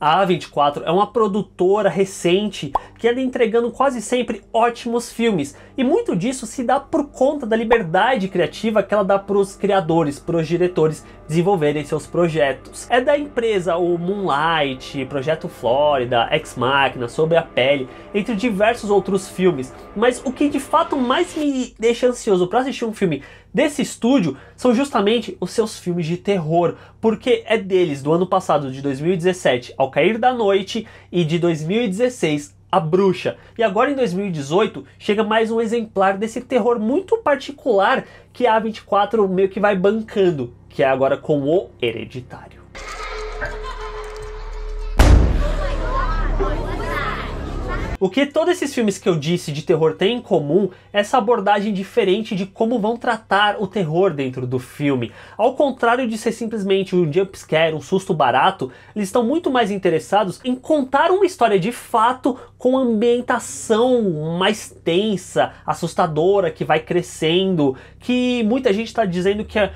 A A24 é uma produtora recente que anda entregando quase sempre ótimos filmes, e muito disso se dá por conta da liberdade criativa que ela dá para os criadores, para os diretores desenvolverem seus projetos. É da empresa o Moonlight, Projeto Flórida, Ex Machina, Sobre a Pele, entre diversos outros filmes, mas o que de fato mais me deixa ansioso para assistir um filme desse estúdio são justamente os seus filmes de terror, porque é deles do ano passado, de 2017, Ao Cair da Noite e de 2016, a Bruxa. E agora em 2018 chega mais um exemplar desse terror muito particular que a A24 meio que vai bancando, que é agora com o Hereditário. Oh o que todos esses filmes que eu disse de terror têm em comum é essa abordagem diferente de como vão tratar o terror dentro do filme. Ao contrário de ser simplesmente um jumpscare, um susto barato, eles estão muito mais interessados em contar uma história de fato com ambientação mais tensa, assustadora, que vai crescendo, que muita gente está dizendo que é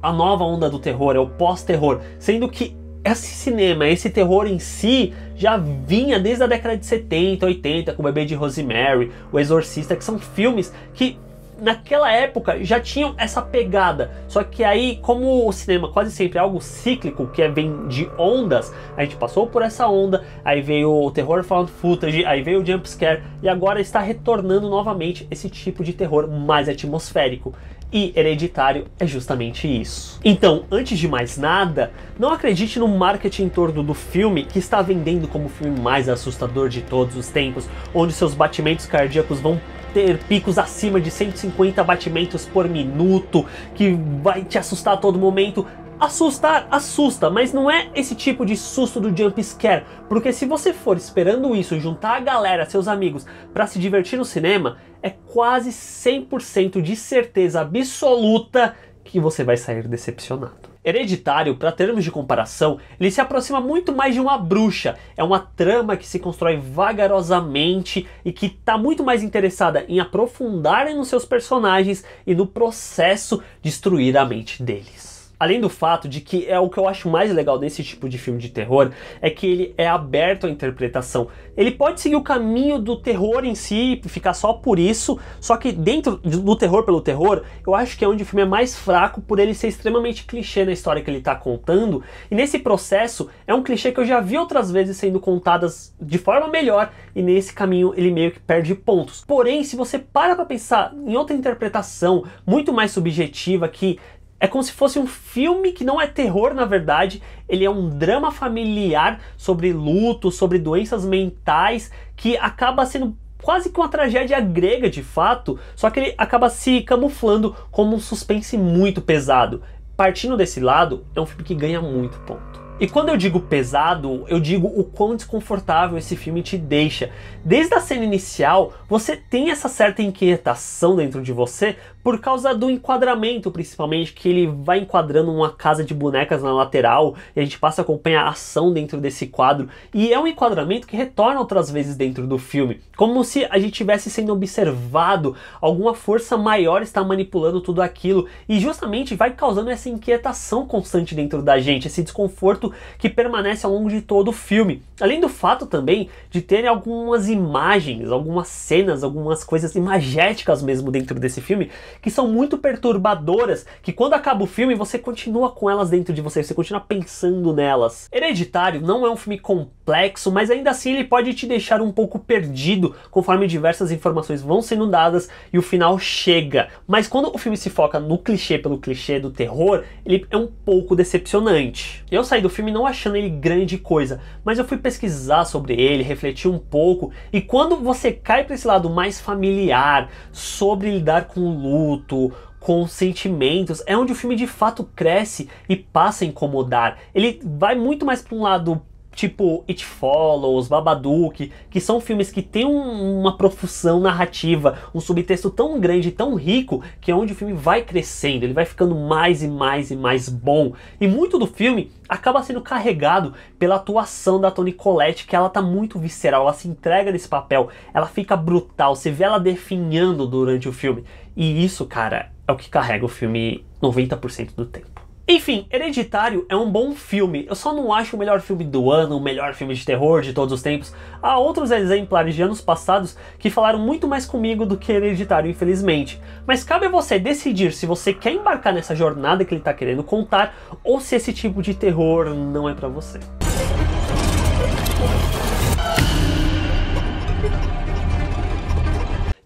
a nova onda do terror, é o pós-terror, sendo que esse cinema, esse terror em si, já vinha desde a década de 70, 80, com o Bebê de Rosemary, O Exorcista, que são filmes que naquela época já tinham essa pegada. Só que aí, como o cinema quase sempre é algo cíclico, que é, vem de ondas, a gente passou por essa onda, aí veio o terror found footage, aí veio o jump scare e agora está retornando novamente esse tipo de terror mais atmosférico. E hereditário é justamente isso. Então, antes de mais nada, não acredite no marketing em torno do filme que está vendendo como o filme mais assustador de todos os tempos, onde seus batimentos cardíacos vão ter picos acima de 150 batimentos por minuto, que vai te assustar a todo momento. Assustar, assusta, mas não é esse tipo de susto do jump scare, porque se você for esperando isso, juntar a galera, seus amigos, para se divertir no cinema, é quase 100% de certeza absoluta que você vai sair decepcionado. Hereditário, para termos de comparação, ele se aproxima muito mais de uma bruxa. É uma trama que se constrói vagarosamente e que está muito mais interessada em aprofundar nos seus personagens e no processo destruir a mente deles. Além do fato de que é o que eu acho mais legal desse tipo de filme de terror, é que ele é aberto à interpretação. Ele pode seguir o caminho do terror em si e ficar só por isso, só que dentro do terror pelo terror, eu acho que é onde o filme é mais fraco por ele ser extremamente clichê na história que ele está contando. E nesse processo, é um clichê que eu já vi outras vezes sendo contadas de forma melhor, e nesse caminho ele meio que perde pontos. Porém, se você para pra pensar em outra interpretação muito mais subjetiva que é como se fosse um filme que não é terror, na verdade, ele é um drama familiar sobre luto, sobre doenças mentais, que acaba sendo quase que uma tragédia grega de fato, só que ele acaba se camuflando como um suspense muito pesado. Partindo desse lado, é um filme que ganha muito ponto. E quando eu digo pesado, eu digo o quão desconfortável esse filme te deixa. Desde a cena inicial, você tem essa certa inquietação dentro de você por causa do enquadramento, principalmente, que ele vai enquadrando uma casa de bonecas na lateral e a gente passa a acompanhar a ação dentro desse quadro. E é um enquadramento que retorna outras vezes dentro do filme, como se a gente tivesse sendo observado, alguma força maior está manipulando tudo aquilo e justamente vai causando essa inquietação constante dentro da gente, esse desconforto que permanece ao longo de todo o filme. Além do fato também de ter algumas imagens, algumas cenas, algumas coisas imagéticas mesmo dentro desse filme que são muito perturbadoras, que quando acaba o filme você continua com elas dentro de você, você continua pensando nelas. Hereditário não é um filme completo complexo, mas ainda assim ele pode te deixar um pouco perdido conforme diversas informações vão sendo dadas e o final chega. Mas quando o filme se foca no clichê pelo clichê do terror, ele é um pouco decepcionante. Eu saí do filme não achando ele grande coisa, mas eu fui pesquisar sobre ele, refletir um pouco, e quando você cai para esse lado mais familiar, sobre lidar com o luto, com sentimentos, é onde o filme de fato cresce e passa a incomodar. Ele vai muito mais para um lado tipo It Follows, Babadook, que são filmes que têm um, uma profusão narrativa, um subtexto tão grande, tão rico, que é onde o filme vai crescendo, ele vai ficando mais e mais e mais bom. E muito do filme acaba sendo carregado pela atuação da Toni Collette, que ela tá muito visceral, ela se entrega nesse papel, ela fica brutal, você vê ela definhando durante o filme. E isso, cara, é o que carrega o filme 90% do tempo. Enfim, Hereditário é um bom filme. Eu só não acho o melhor filme do ano, o melhor filme de terror de todos os tempos. Há outros exemplares de anos passados que falaram muito mais comigo do que Hereditário, infelizmente. Mas cabe a você decidir se você quer embarcar nessa jornada que ele está querendo contar ou se esse tipo de terror não é para você.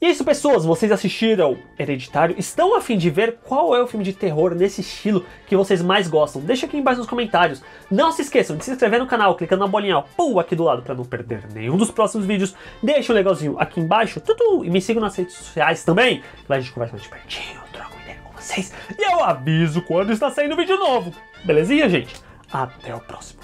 E é isso, pessoas. Vocês assistiram Hereditário? Estão a fim de ver qual é o filme de terror nesse estilo que vocês mais gostam? Deixa aqui embaixo nos comentários. Não se esqueçam de se inscrever no canal, clicando na bolinha ó, pum, aqui do lado para não perder nenhum dos próximos vídeos. Deixa um legalzinho aqui embaixo tutu, e me sigam nas redes sociais também. Lá a gente conversa mais de pertinho, troca uma ideia com vocês. E eu aviso quando está saindo vídeo novo. Belezinha, gente? Até o próximo.